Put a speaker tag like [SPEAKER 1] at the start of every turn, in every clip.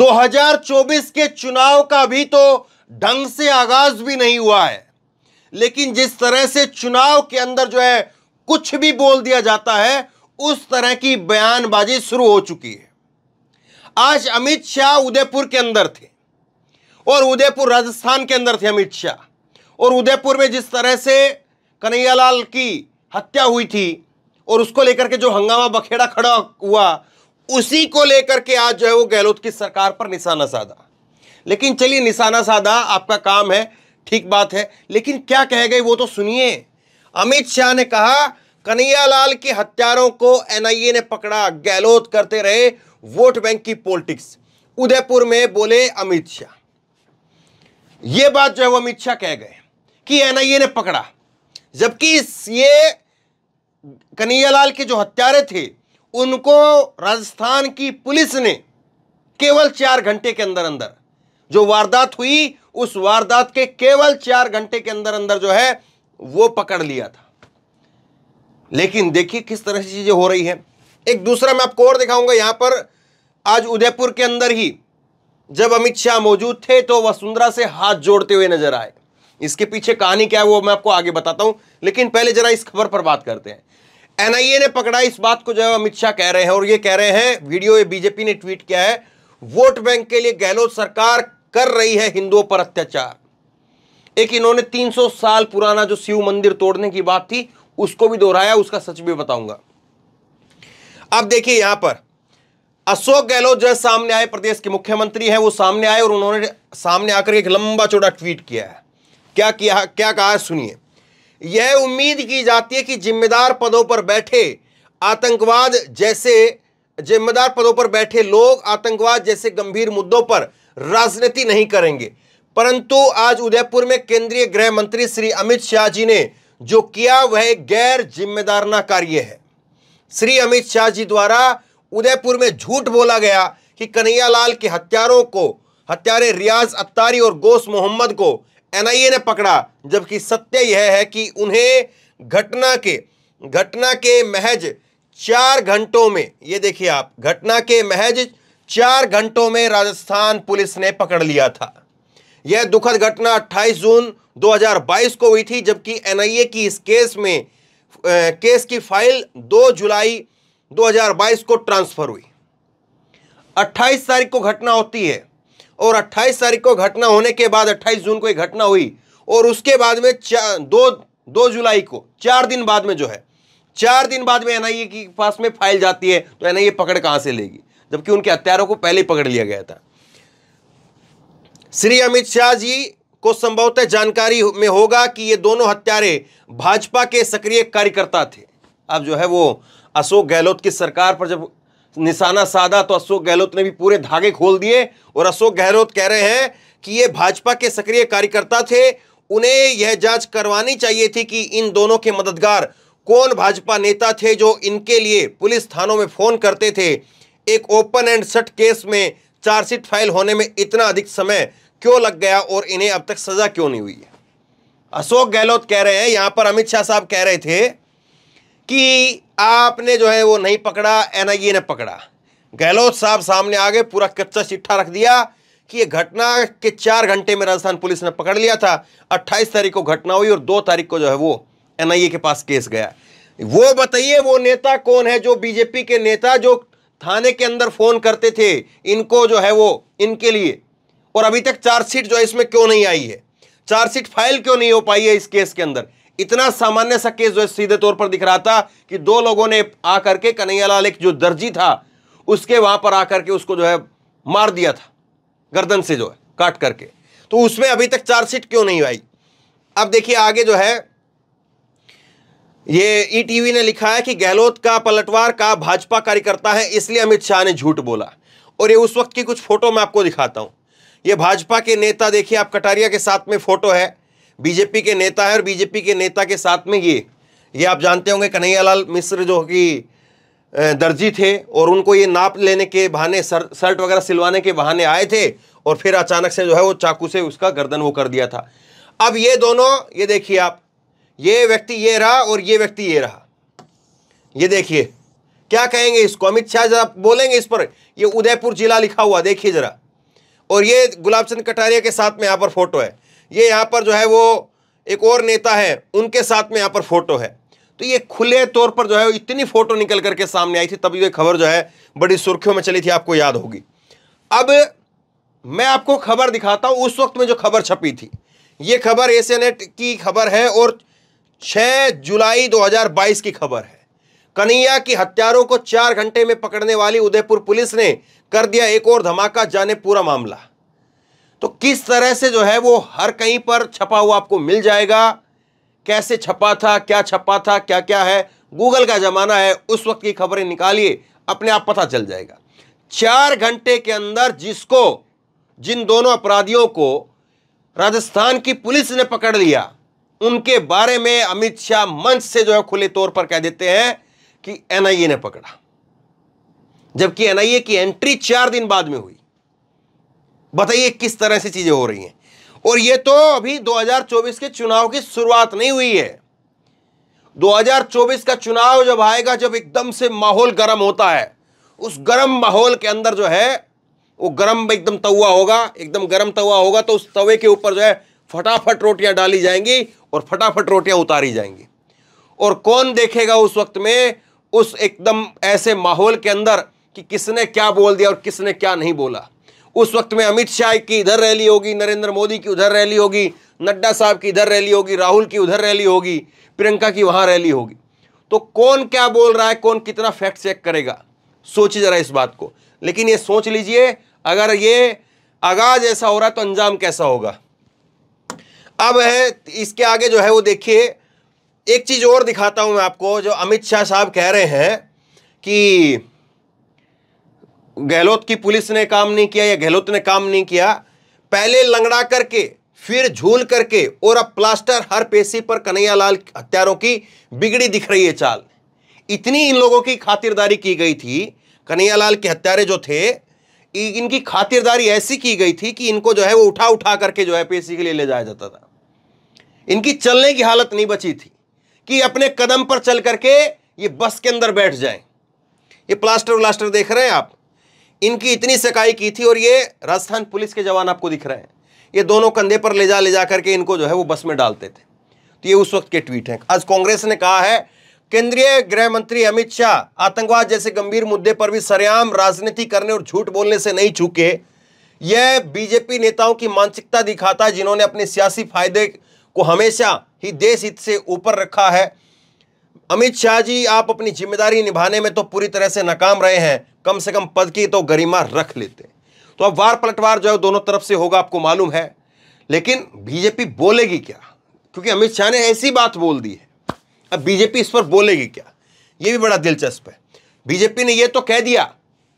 [SPEAKER 1] 2024 के चुनाव का भी तो ढंग से आगाज भी नहीं हुआ है लेकिन जिस तरह से चुनाव के अंदर जो है कुछ भी बोल दिया जाता है उस तरह की बयानबाजी शुरू हो चुकी है आज अमित शाह उदयपुर के अंदर थे और उदयपुर राजस्थान के अंदर थे अमित शाह और उदयपुर में जिस तरह से कन्हैयालाल की हत्या हुई थी और उसको लेकर के जो हंगामा बखेड़ा खड़ा हुआ उसी को लेकर के आज जो है वो गहलोत की सरकार पर निशाना साधा लेकिन चलिए निशाना साधा आपका काम है ठीक बात है लेकिन क्या कह गए वो तो सुनिए अमित शाह ने कहा कन्हैयालाल के हत्यारों को एनआईए ने पकड़ा गहलोत करते रहे वोट बैंक की पॉलिटिक्स उदयपुर में बोले अमित शाह ये बात जो है वो अमित शाह कह गए कि एनआईए ने पकड़ा जबकि ये कन्हैयालाल के जो हत्यारे थे उनको राजस्थान की पुलिस ने केवल चार घंटे के अंदर अंदर जो वारदात हुई उस वारदात के केवल चार घंटे के अंदर अंदर जो है वो पकड़ लिया था लेकिन देखिए किस तरह से चीजें हो रही है एक दूसरा मैं आपको और दिखाऊंगा यहां पर आज उदयपुर के अंदर ही जब अमित शाह मौजूद थे तो वसुंधरा से हाथ जोड़ते हुए नजर आए इसके पीछे कहानी क्या है वो मैं आपको आगे बताता हूं लेकिन पहले जरा इस खबर पर बात करते हैं एनआईए ने पकड़ा इस बात को जो अमित शाह कह रहे हैं और ये कह रहे हैं वीडियो ये बीजेपी ने ट्वीट किया है वोट बैंक के लिए गहलोत सरकार कर रही है हिंदुओं पर अत्याचार एक इन्होंने 300 साल पुराना जो शिव मंदिर तोड़ने की बात थी उसको भी दोहराया उसका सच भी बताऊंगा अब देखिए यहां पर अशोक गहलोत जो सामने आए प्रदेश के मुख्यमंत्री हैं वो सामने आए और उन्होंने सामने आकर एक लंबा चौड़ा ट्वीट किया है क्या किया क्या कहा सुनिए यह उम्मीद की जाती है कि जिम्मेदार पदों पर बैठे आतंकवाद जैसे जिम्मेदार पदों पर बैठे लोग आतंकवाद जैसे गंभीर मुद्दों पर राजनीति नहीं करेंगे परंतु आज उदयपुर में केंद्रीय गृह मंत्री श्री अमित शाह जी ने जो किया वह गैर जिम्मेदारना कार्य है श्री अमित शाह जी द्वारा उदयपुर में झूठ बोला गया कि कन्हैयालाल के हत्यारों को हत्यारे रियाज अत्तारी और गोस मोहम्मद को एनआईए ने पकड़ा जबकि सत्य यह है कि उन्हें घटना के घटना के महज चार घंटों में ये देखिए आप घटना के महज चार घंटों में राजस्थान पुलिस ने पकड़ लिया था यह दुखद घटना 28 जून 2022 को हुई थी जबकि एनआईए की इस केस में ए, केस की फाइल 2 जुलाई 2022 को ट्रांसफर हुई 28 तारीख को घटना होती है और 28 तारीख को घटना होने के बाद 28 जून को एक घटना हुई और उसके बाद में दो दो जुलाई को चार दिन बाद में जो है चार दिन बाद में एनआईए के पास में फाइल जाती है तो एनआईए पकड़ कहां से लेगी जबकि उनके हत्यारों को पहले पकड़ लिया गया था श्री अमित शाह जी को संभवतः जानकारी में होगा कि ये दोनों हत्यारे भाजपा के सक्रिय कार्यकर्ता थे अब जो है वो अशोक गहलोत की सरकार पर जब निशाना साधा तो अशोक गहलोत ने भी पूरे धागे खोल दिए और अशोक गहलोत कह रहे हैं कि ये भाजपा के सक्रिय कार्यकर्ता थे उन्हें यह जांच करवानी चाहिए थी कि इन दोनों के मददगार कौन भाजपा नेता थे जो इनके लिए पुलिस थानों में फोन करते थे एक ओपन एंड सट केस में चार्जशीट फाइल होने में इतना अधिक समय क्यों लग गया और इन्हें अब तक सजा क्यों नहीं हुई अशोक गहलोत कह रहे हैं यहां पर अमित शाह साहब कह रहे थे कि आपने जो है वो नहीं पकड़ा एनआईए ने पकड़ा गहलोत साहब सामने आ गए पूरा कच्चा चिट्ठा रख दिया कि ये घटना के चार घंटे में राजस्थान पुलिस ने पकड़ लिया था 28 तारीख को घटना हुई और दो तारीख को जो है वो एनआईए के पास केस गया वो बताइए वो नेता कौन है जो बीजेपी के नेता जो थाने के अंदर फोन करते थे इनको जो है वो इनके लिए और अभी तक चार्जशीट जो है इसमें क्यों नहीं आई है चार्जशीट फाइल क्यों नहीं हो पाई है इस केस के अंदर इतना सामान्य सा केस जो है सीधे तौर पर दिख रहा था कि दो लोगों ने आकर के कन्हैयालाल एक जो दर्जी था उसके वहां पर आकर के उसको जो है मार दिया था गर्दन से जो है काट करके तो उसमें अभी तक चार्जशीट क्यों नहीं आई अब देखिए आगे जो है ये ईटीवी e ने लिखा है कि गहलोत का पलटवार का भाजपा कार्यकर्ता है इसलिए अमित शाह ने झूठ बोला और ये उस वक्त की कुछ फोटो मैं आपको दिखाता हूं ये भाजपा के नेता देखिए आप कटारिया के साथ में फोटो है बीजेपी के नेता है और बीजेपी के नेता के साथ में ये ये आप जानते होंगे कन्हैयालाल मिश्र जो कि दर्जी थे और उनको ये नाप लेने के बहाने सर, शर्ट वगैरह सिलवाने के बहाने आए थे और फिर अचानक से जो है वो चाकू से उसका गर्दन वो कर दिया था अब ये दोनों ये देखिए आप ये व्यक्ति ये रहा और ये व्यक्ति ये रहा ये देखिए क्या कहेंगे इसको अमित शाह जरा बोलेंगे इस पर ये उदयपुर जिला लिखा हुआ देखिए जरा और ये गुलाब चंद कटारिया के साथ में यहाँ पर फोटो है ये यहाँ पर जो है वो एक और नेता है उनके साथ में यहाँ पर फोटो है तो ये खुले तौर पर जो है इतनी फोटो निकल करके सामने आई थी तभी ये खबर जो है बड़ी सुर्खियों में चली थी आपको याद होगी अब मैं आपको खबर दिखाता हूँ उस वक्त में जो खबर छपी थी ये खबर एशियानेट की खबर है और 6 जुलाई 2022 की खबर है कन्हैया की हत्यारों को चार घंटे में पकड़ने वाली उदयपुर पुलिस ने कर दिया एक और धमाका जाने पूरा मामला तो किस तरह से जो है वो हर कहीं पर छपा हुआ आपको मिल जाएगा कैसे छपा था क्या छपा था क्या क्या है गूगल का ज़माना है उस वक्त की खबरें निकालिए अपने आप पता चल जाएगा चार घंटे के अंदर जिसको जिन दोनों अपराधियों को राजस्थान की पुलिस ने पकड़ लिया उनके बारे में अमित शाह मंच से जो है खुले तौर पर कह देते हैं कि एनआईए ने पकड़ा जबकि एनआईए की एंट्री चार दिन बाद में हुई बताइए किस तरह से चीज़ें हो रही हैं और ये तो अभी 2024 के चुनाव की शुरुआत नहीं हुई है 2024 का चुनाव जब आएगा जब एकदम से माहौल गर्म होता है उस गर्म माहौल के अंदर जो है वो गर्म एकदम तवा होगा एकदम गर्म तवा होगा तो उस तवे के ऊपर जो है फटाफट रोटियां डाली जाएंगी और फटाफट रोटियां उतारी जाएंगी और कौन देखेगा उस वक्त में उस एकदम ऐसे माहौल के अंदर कि किसने क्या बोल दिया और किसने क्या नहीं बोला उस वक्त में अमित शाह की इधर रैली होगी नरेंद्र मोदी की उधर रैली होगी नड्डा साहब की इधर रैली होगी राहुल की उधर रैली होगी प्रियंका की वहाँ रैली होगी तो कौन क्या बोल रहा है कौन कितना फैक्ट चेक करेगा सोचिए ज़रा इस बात को लेकिन ये सोच लीजिए अगर ये आगाज ऐसा हो रहा है तो अंजाम कैसा होगा अब है इसके आगे जो है वो देखिए एक चीज़ और दिखाता हूं मैं आपको जो अमित शाह साहब कह रहे हैं कि गहलोत की पुलिस ने काम नहीं किया या गहलोत ने काम नहीं किया पहले लंगड़ा करके फिर झूल करके और अब प्लास्टर हर पेशी पर कन्हैयालाल हत्यारों की बिगड़ी दिख रही है चाल इतनी इन लोगों की खातिरदारी की गई थी कन्हैयालाल के हत्यारे जो थे इनकी खातिरदारी ऐसी की गई थी कि इनको जो है वो उठा उठा करके जो है पेशी के लिए ले जाया जाता था इनकी चलने की हालत नहीं बची थी कि अपने कदम पर चल करके ये बस के अंदर बैठ जाए ये प्लास्टर व्लास्टर देख रहे हैं आप इनकी इतनी सकाई की थी और ये राजस्थान पुलिस के जवान आपको दिख रहे हैं ये दोनों कंधे पर ले जा ले जा करके इनको जो है वो बस में डालते थे तो ये उस वक्त के ट्वीट हैं आज कांग्रेस ने कहा है केंद्रीय गृह मंत्री अमित शाह आतंकवाद जैसे गंभीर मुद्दे पर भी सरेआम राजनीति करने और झूठ बोलने से नहीं चूके यह बीजेपी नेताओं की मानसिकता दिखाता है जिन्होंने अपने सियासी फायदे को हमेशा ही देश हित से ऊपर रखा है अमित शाह जी आप अपनी जिम्मेदारी निभाने में तो पूरी तरह से नाकाम रहे हैं कम से कम पद की तो गरिमा रख लेते तो अब वार पलटवार जो है दोनों तरफ से होगा आपको मालूम है लेकिन बीजेपी बोलेगी क्या क्योंकि अमित शाह ने ऐसी बात बोल दी है अब बीजेपी इस पर बोलेगी क्या ये भी बड़ा दिलचस्प है बीजेपी ने यह तो कह दिया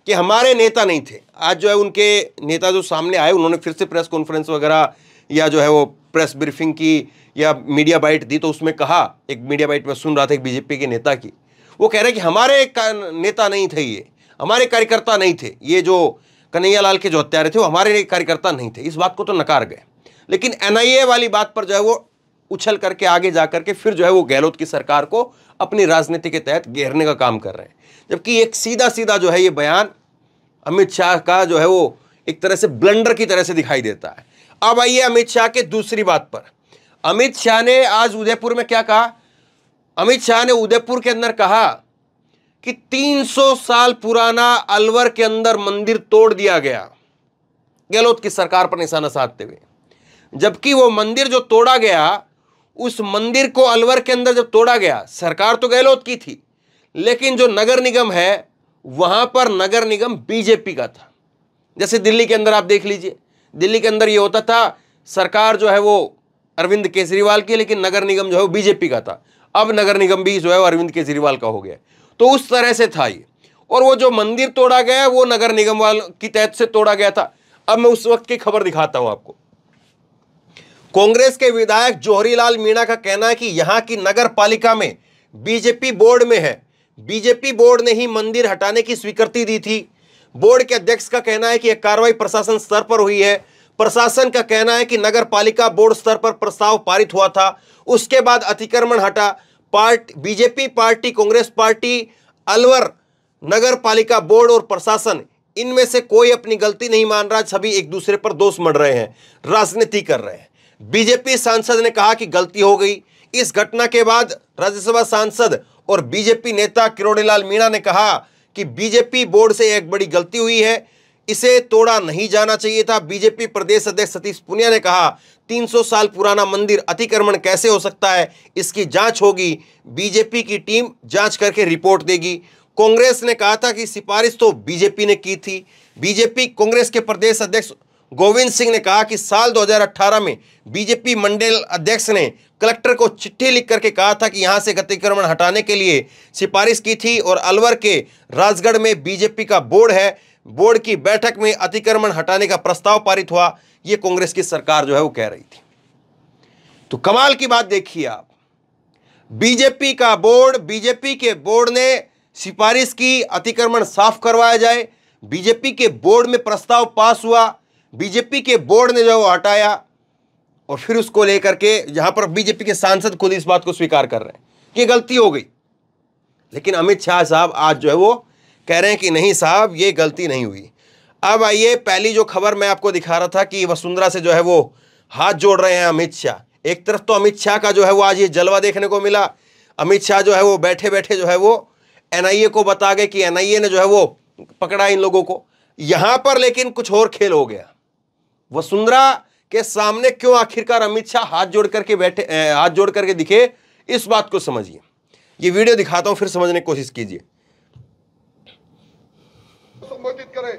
[SPEAKER 1] कि हमारे नेता नहीं थे आज जो है उनके नेता जो सामने आए उन्होंने फिर से प्रेस कॉन्फ्रेंस वगैरह या जो है वो प्रेस ब्रीफिंग की या मीडिया बाइट दी तो उसमें कहा एक मीडिया बाइट में सुन रहा था एक बीजेपी के नेता की वो कह रहे हैं कि हमारे नेता नहीं थे ये हमारे कार्यकर्ता नहीं थे ये जो कन्हैया लाल के जो हत्यारे थे वो हमारे कार्यकर्ता नहीं थे इस बात को तो नकार गए लेकिन एनआईए वाली बात पर जो है वो उछल करके आगे जा करके फिर जो है वो गहलोत की सरकार को अपनी राजनीति के तहत घेरने का काम कर रहे हैं जबकि एक सीधा सीधा जो है ये बयान अमित शाह का जो है वो एक तरह से ब्लंडर की तरह से दिखाई देता है अब आइए अमित शाह के दूसरी बात पर अमित शाह ने आज उदयपुर में क्या कहा अमित शाह ने उदयपुर के अंदर कहा कि 300 साल पुराना अलवर के अंदर मंदिर तोड़ दिया गया गहलोत की सरकार पर निशाना साधते हुए जबकि वो मंदिर जो तोड़ा गया उस मंदिर को अलवर के अंदर जब तोड़ा गया सरकार तो गहलोत की थी लेकिन जो नगर निगम है वहां पर नगर निगम बीजेपी का था जैसे दिल्ली के अंदर आप देख लीजिए दिल्ली के अंदर ये होता था सरकार जो है वो अरविंद केजरीवाल की लेकिन नगर निगम जो है वो बीजेपी का था अब नगर निगम भी जो है वो अरविंद केजरीवाल का हो गया तो उस तरह से था ये और वो जो मंदिर तोड़ा गया वो नगर निगम वाल की तहत से तोड़ा गया था अब मैं उस वक्त की खबर दिखाता हूं आपको कांग्रेस के विधायक जोहरीलाल मीणा का कहना है कि यहां की नगर पालिका में बीजेपी बोर्ड में है बीजेपी बोर्ड ने ही मंदिर हटाने की स्वीकृति दी थी बोर्ड के अध्यक्ष का कहना है कि यह कार्रवाई प्रशासन स्तर पर हुई है प्रशासन का कहना है कि नगर पालिका बोर्ड स्तर पर प्रस्ताव पारित हुआ था उसके बाद अतिक्रमण हटा part BJP party Congress party Alwar नगर पालिका बोर्ड और प्रशासन इनमें से कोई अपनी गलती नहीं मान रहा सभी एक दूसरे पर दोष मढ़ रहे हैं राजनीति कर रहे हैं बीजेपी सांसद ने कहा कि गलती हो गई इस घटना के बाद राज्यसभा सांसद और बीजेपी नेता किरोड़ीलाल मीणा ने कहा कि बीजेपी बोर्ड से एक बड़ी गलती हुई है इसे तोड़ा नहीं जाना चाहिए था बीजेपी प्रदेश अध्यक्ष सतीश पुनिया ने कहा 300 साल पुराना मंदिर अतिक्रमण कैसे हो सकता है इसकी जांच होगी बीजेपी की टीम जांच करके रिपोर्ट देगी कांग्रेस ने कहा था कि सिफारिश तो बीजेपी ने की थी बीजेपी कांग्रेस के प्रदेश अध्यक्ष गोविंद सिंह ने कहा कि साल 2018 में बीजेपी मंडल अध्यक्ष ने कलेक्टर को चिट्ठी लिख करके कहा था कि यहां से अतिक्रमण हटाने के लिए सिफारिश की थी और अलवर के राजगढ़ में बीजेपी का बोर्ड है बोर्ड की बैठक में अतिक्रमण हटाने का प्रस्ताव पारित हुआ ये कांग्रेस की सरकार जो है वो कह रही थी तो कमाल की बात देखिए आप बीजेपी का बोर्ड बीजेपी के बोर्ड ने सिफारिश की अतिक्रमण साफ करवाया जाए बीजेपी के बोर्ड में प्रस्ताव पास हुआ बीजेपी के बोर्ड ने जो हटाया और फिर उसको लेकर के यहां पर बीजेपी के सांसद खुद इस बात को स्वीकार कर रहे हैं कि गलती हो गई लेकिन अमित शाह साहब आज जो है वो कह रहे हैं कि नहीं साहब ये गलती नहीं हुई अब आइए पहली जो खबर मैं आपको दिखा रहा था कि वसुंधरा से जो है वो हाथ जोड़ रहे हैं अमित शाह एक तरफ तो अमित शाह का जो है वो आज ये जलवा देखने को मिला अमित शाह जो है वो बैठे बैठे जो है वो एनआईए को बता गए कि एनआईए ने जो है वो पकड़ा इन लोगों को यहाँ पर लेकिन कुछ और खेल हो गया वसुंधरा के सामने क्यों आखिरकार अमित शाह हाथ जोड़ करके बैठे हाथ जोड़ करके दिखे इस बात को समझिए ये वीडियो दिखाता हूं फिर समझने की कोशिश कीजिए संबोधित करें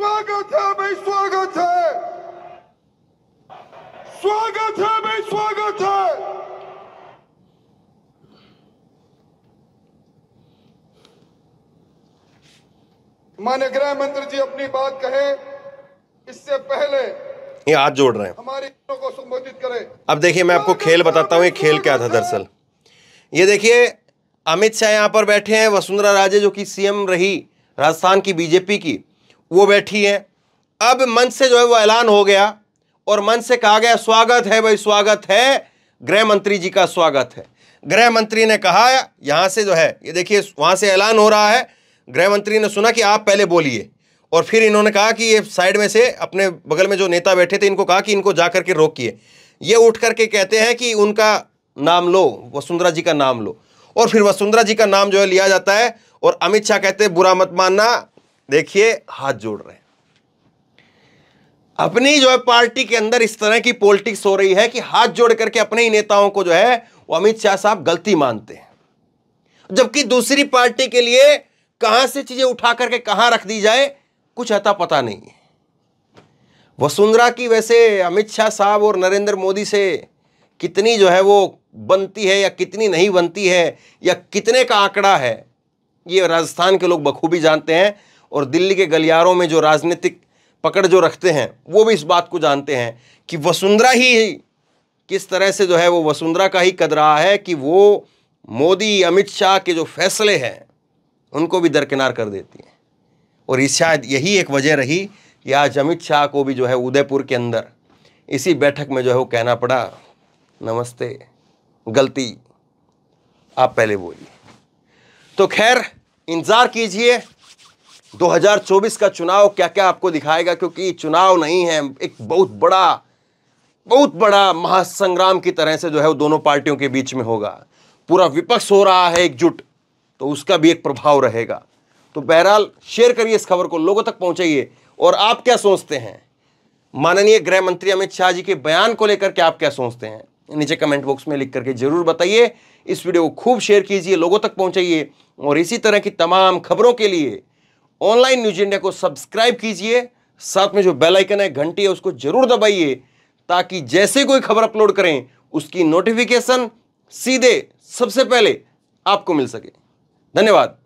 [SPEAKER 1] स्वागत है भाई स्वागत है स्वागत है भाई स्वागत है मान्य गृह मंत्री जी अपनी बात कहें इससे पहले ये हाथ जोड़ रहे हैं हमारे को संबोधित करें अब देखिए मैं आपको खेल बताता हूँ ये खेल क्या था दरअसल ये देखिए अमित शाह यहाँ पर बैठे हैं वसुंधरा राजे जो कि सीएम रही राजस्थान की बीजेपी की वो बैठी हैं अब मंच से जो है वो ऐलान हो गया और मंच से कहा गया स्वागत है भाई स्वागत है गृह मंत्री जी का स्वागत है गृह मंत्री ने कहा यहाँ से जो है ये देखिए वहाँ से ऐलान हो रहा है गृह मंत्री ने सुना कि आप पहले बोलिए और फिर इन्होंने कहा कि ये साइड में से अपने बगल में जो नेता बैठे थे इनको कहा कि इनको जा करके रोकिए ये उठ करके कहते हैं कि उनका नाम लो वसुंधरा जी का नाम लो और फिर वसुंधरा जी का नाम जो है लिया जाता है और अमित शाह कहते हैं बुरा मत मानना देखिए हाथ जोड़ रहे हैं अपनी जो है पार्टी के अंदर इस तरह की पॉलिटिक्स हो रही है कि हाथ जोड़ करके अपने ही नेताओं को जो है वो अमित शाह साहब गलती मानते हैं जबकि दूसरी पार्टी के लिए कहां से चीजें उठा करके कहां रख दी जाए कुछ अता पता नहीं वसुंधरा की वैसे अमित शाह साहब और नरेंद्र मोदी से कितनी जो है वो बनती है या कितनी नहीं बनती है या कितने का आंकड़ा है ये राजस्थान के लोग बखूबी जानते हैं और दिल्ली के गलियारों में जो राजनीतिक पकड़ जो रखते हैं वो भी इस बात को जानते हैं कि वसुंधरा ही किस तरह से जो है वो वसुंधरा का ही कद रहा है कि वो मोदी अमित शाह के जो फैसले हैं उनको भी दरकिनार कर देती हैं और इस शायद यही एक वजह रही कि आज अमित शाह को भी जो है उदयपुर के अंदर इसी बैठक में जो है वो कहना पड़ा नमस्ते गलती आप पहले बोलिए तो खैर इंतज़ार कीजिए 2024 का चुनाव क्या क्या आपको दिखाएगा क्योंकि चुनाव नहीं है एक बहुत बड़ा बहुत बड़ा महासंग्राम की तरह से जो है वो दोनों पार्टियों के बीच में होगा पूरा विपक्ष हो रहा है एकजुट तो उसका भी एक प्रभाव रहेगा तो बहरहाल शेयर करिए इस खबर को लोगों तक पहुंचाइए और आप क्या सोचते हैं माननीय गृह मंत्री अमित शाह जी के बयान को लेकर के आप क्या सोचते हैं नीचे कमेंट बॉक्स में लिख करके ज़रूर बताइए इस वीडियो को खूब शेयर कीजिए लोगों तक पहुंचाइए और इसी तरह की तमाम खबरों के लिए ऑनलाइन न्यूज इंडिया को सब्सक्राइब कीजिए साथ में जो बेल आइकन है घंटी है उसको जरूर दबाइए ताकि जैसे कोई खबर अपलोड करें उसकी नोटिफिकेशन सीधे सबसे पहले आपको मिल सके धन्यवाद